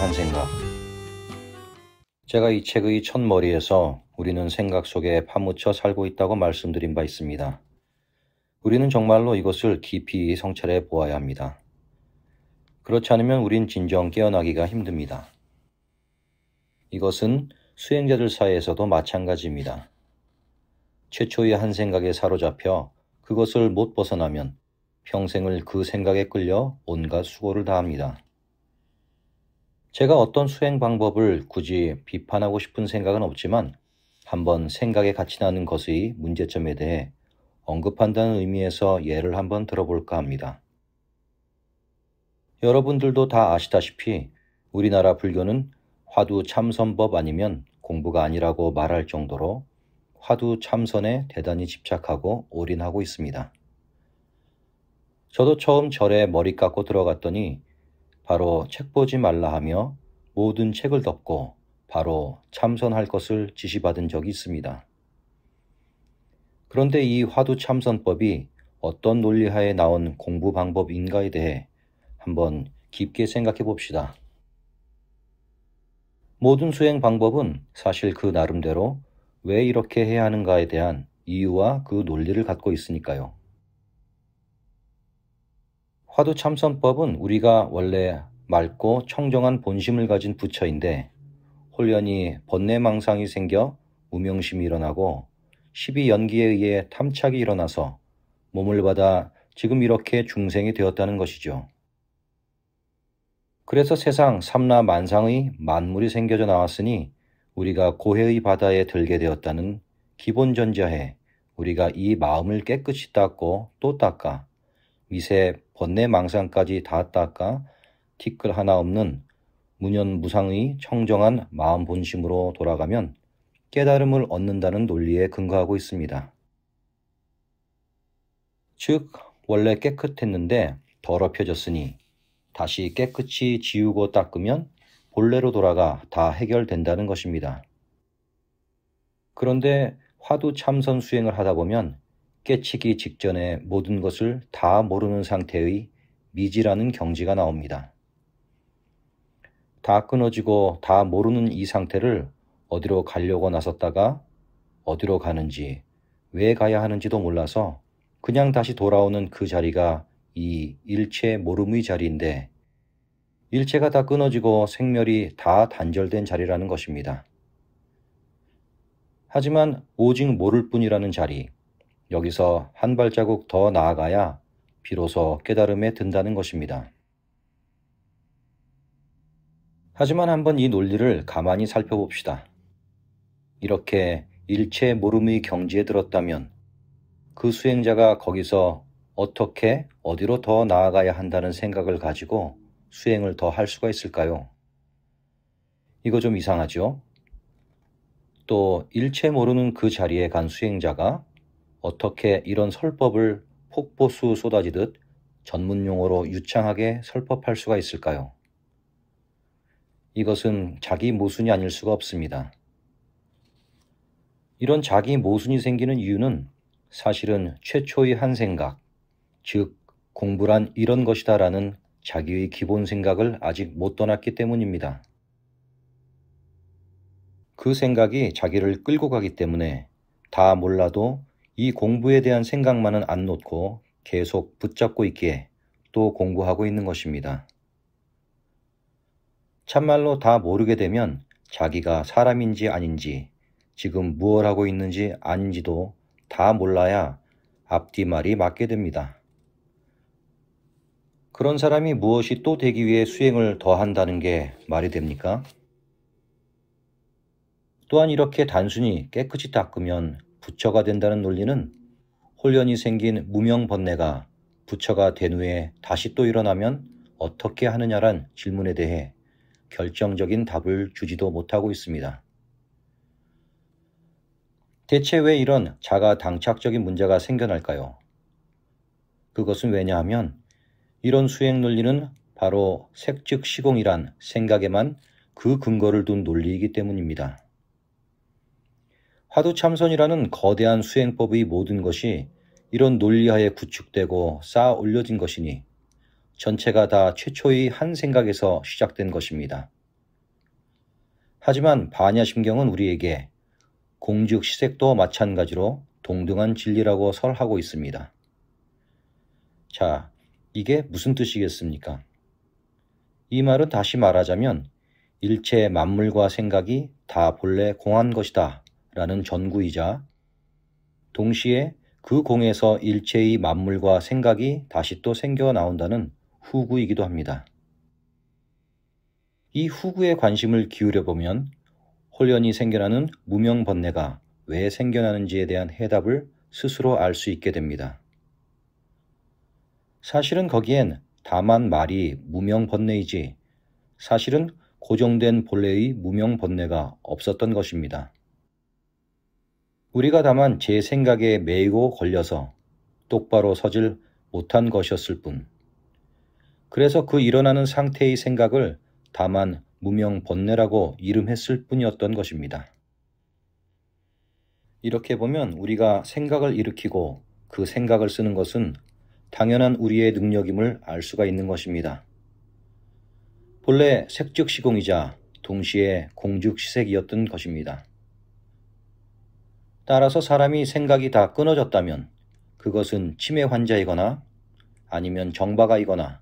한 생각. 제가 이 책의 첫 머리에서 우리는 생각 속에 파묻혀 살고 있다고 말씀드린 바 있습니다. 우리는 정말로 이것을 깊이 성찰해 보아야 합니다. 그렇지 않으면 우린 진정 깨어나기가 힘듭니다. 이것은 수행자들 사이에서도 마찬가지입니다. 최초의 한 생각에 사로잡혀 그것을 못 벗어나면 평생을 그 생각에 끌려 온갖 수고를 다합니다. 제가 어떤 수행 방법을 굳이 비판하고 싶은 생각은 없지만 한번 생각에 갇나는 것의 문제점에 대해 언급한다는 의미에서 예를 한번 들어볼까 합니다. 여러분들도 다 아시다시피 우리나라 불교는 화두 참선법 아니면 공부가 아니라고 말할 정도로 화두 참선에 대단히 집착하고 올인하고 있습니다. 저도 처음 절에 머리 깎고 들어갔더니 바로 책 보지 말라 하며 모든 책을 덮고 바로 참선할 것을 지시받은 적이 있습니다. 그런데 이 화두 참선법이 어떤 논리하에 나온 공부 방법인가에 대해 한번 깊게 생각해 봅시다. 모든 수행 방법은 사실 그 나름대로 왜 이렇게 해야 하는가에 대한 이유와 그 논리를 갖고 있으니까요. 화두 참선법은 우리가 원래 맑고 청정한 본심을 가진 부처인데 홀련히 번뇌망상이 생겨 무명심이 일어나고 십이 연기에 의해 탐착이 일어나서 몸을 받아 지금 이렇게 중생이 되었다는 것이죠. 그래서 세상 삼라 만상의 만물이 생겨져 나왔으니 우리가 고해의 바다에 들게 되었다는 기본 전자에 우리가 이 마음을 깨끗이 닦고 또 닦아 미세 번뇌망상까지 다 닦아 티끌 하나 없는 무년무상의 청정한 마음 본심으로 돌아가면 깨달음을 얻는다는 논리에 근거하고 있습니다. 즉 원래 깨끗했는데 더럽혀졌으니 다시 깨끗이 지우고 닦으면 본래로 돌아가 다 해결된다는 것입니다. 그런데 화두 참선 수행을 하다 보면 깨치기 직전에 모든 것을 다 모르는 상태의 미지라는 경지가 나옵니다. 다 끊어지고 다 모르는 이 상태를 어디로 가려고 나섰다가 어디로 가는지 왜 가야 하는지도 몰라서 그냥 다시 돌아오는 그 자리가 이 일체 모름의 자리인데 일체가 다 끊어지고 생멸이 다 단절된 자리라는 것입니다. 하지만 오직 모를 뿐이라는 자리, 여기서 한 발자국 더 나아가야 비로소 깨달음에 든다는 것입니다. 하지만 한번 이 논리를 가만히 살펴봅시다. 이렇게 일체 모름의 경지에 들었다면 그 수행자가 거기서 어떻게 어디로 더 나아가야 한다는 생각을 가지고 수행을 더 할 수가 있을까요? 이거 좀 이상하죠? 또 일체 모르는 그 자리에 간 수행자가 어떻게 이런 설법을 폭포수 쏟아지듯 전문 용어로 유창하게 설법할 수가 있을까요? 이것은 자기 모순이 아닐 수가 없습니다. 이런 자기 모순이 생기는 이유는 사실은 최초의 한 생각, 즉 공부란 이런 것이다라는 자기의 기본 생각을 아직 못 떠났기 때문입니다. 그 생각이 자기를 끌고 가기 때문에 다 몰라도 이 공부에 대한 생각만은 안 놓고 계속 붙잡고 있기에 또 공부하고 있는 것입니다. 참말로 다 모르게 되면 자기가 사람인지 아닌지 지금 무엇 하고 있는지 아닌지도 다 몰라야 앞뒤 말이 맞게 됩니다. 그런 사람이 무엇이 또 되기 위해 수행을 더 한다는 게 말이 됩니까? 또한 이렇게 단순히 깨끗이 닦으면 부처가 된다는 논리는 혼련이 생긴 무명 번뇌가 부처가 된 후에 다시 또 일어나면 어떻게 하느냐란 질문에 대해 결정적인 답을 주지도 못하고 있습니다. 대체 왜 이런 자가 당착적인 문제가 생겨날까요? 그것은 왜냐하면 이런 수행 논리는 바로 색즉 시공이란 생각에만 그 근거를 둔 논리이기 때문입니다. 화두참선이라는 거대한 수행법의 모든 것이 이런 논리하에 구축되고 쌓아 올려진 것이니 전체가 다 최초의 한 생각에서 시작된 것입니다. 하지만 반야심경은 우리에게 공즉시색도 마찬가지로 동등한 진리라고 설하고 있습니다. 자, 이게 무슨 뜻이겠습니까? 이 말은 다시 말하자면 일체 만물과 생각이 다 본래 공한 것이다 라는 전구이자 동시에 그 공에서 일체의 만물과 생각이 다시 또 생겨나온다는 후구이기도 합니다. 이 후구에 관심을 기울여보면 홀련이 생겨나는 무명번뇌가 왜 생겨나는지에 대한 해답을 스스로 알 수 있게 됩니다. 사실은 거기엔 다만 말이 무명번뇌이지 사실은 고정된 본래의 무명번뇌가 없었던 것입니다. 우리가 다만 제 생각에 매이고 걸려서 똑바로 서질 못한 것이었을 뿐. 그래서 그 일어나는 상태의 생각을 다만 무명 번뇌라고 이름했을 뿐이었던 것입니다. 이렇게 보면 우리가 생각을 일으키고 그 생각을 쓰는 것은 당연한 우리의 능력임을 알 수가 있는 것입니다. 본래 색즉시공이자 동시에 공즉시색이었던 것입니다. 따라서 사람이 생각이 다 끊어졌다면 그것은 치매 환자이거나 아니면 정박아이거나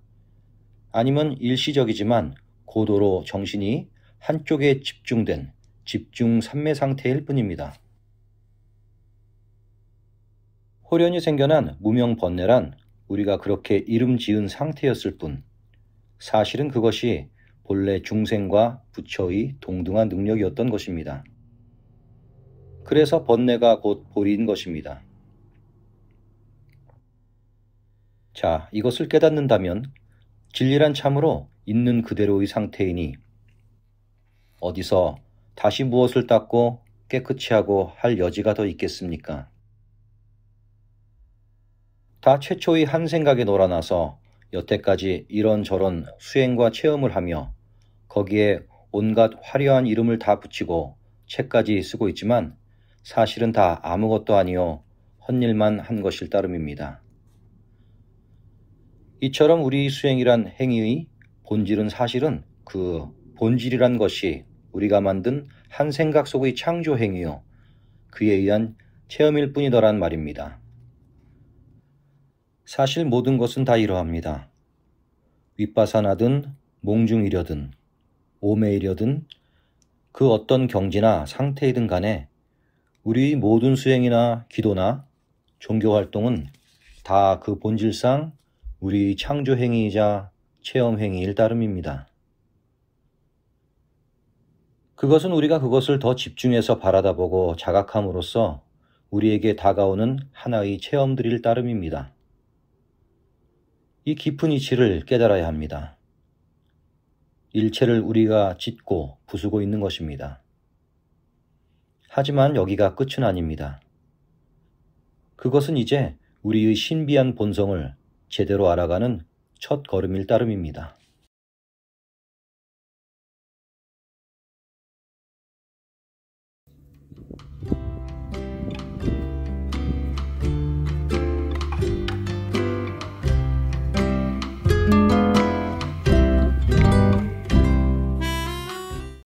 아니면 일시적이지만 고도로 정신이 한쪽에 집중된 집중 삼매 상태일 뿐입니다. 호련이 생겨난 무명 번뇌란 우리가 그렇게 이름 지은 상태였을 뿐 사실은 그것이 본래 중생과 부처의 동등한 능력이었던 것입니다. 그래서 번뇌가 곧 볼인 것입니다. 자, 이것을 깨닫는다면 진리란 참으로 있는 그대로의 상태이니 어디서 다시 무엇을 닦고 깨끗이 하고 할 여지가 더 있겠습니까? 다 최초의 한 생각에 놀아나서 여태까지 이런저런 수행과 체험을 하며 거기에 온갖 화려한 이름을 다 붙이고 책까지 쓰고 있지만 사실은 다 아무것도 아니요 헛일만 한 것일 따름입니다. 이처럼 우리 수행이란 행위의 본질은 사실은 그 본질이란 것이 우리가 만든 한 생각 속의 창조 행위요 그에 의한 체험일 뿐이더란 말입니다. 사실 모든 것은 다 이러합니다. 윗바사나든 몽중이려든 오매이려든 그 어떤 경지나 상태이든 간에 우리 모든 수행이나 기도나 종교 활동은 다 그 본질상 우리 창조 행위이자 체험 행위일 따름입니다. 그것은 우리가 그것을 더 집중해서 바라다보고 자각함으로써 우리에게 다가오는 하나의 체험들일 따름입니다. 이 깊은 이치를 깨달아야 합니다. 일체를 우리가 짓고 부수고 있는 것입니다. 하지만 여기가 끝은 아닙니다. 그것은 이제 우리의 신비한 본성을 제대로 알아가는 첫 걸음일 따름입니다.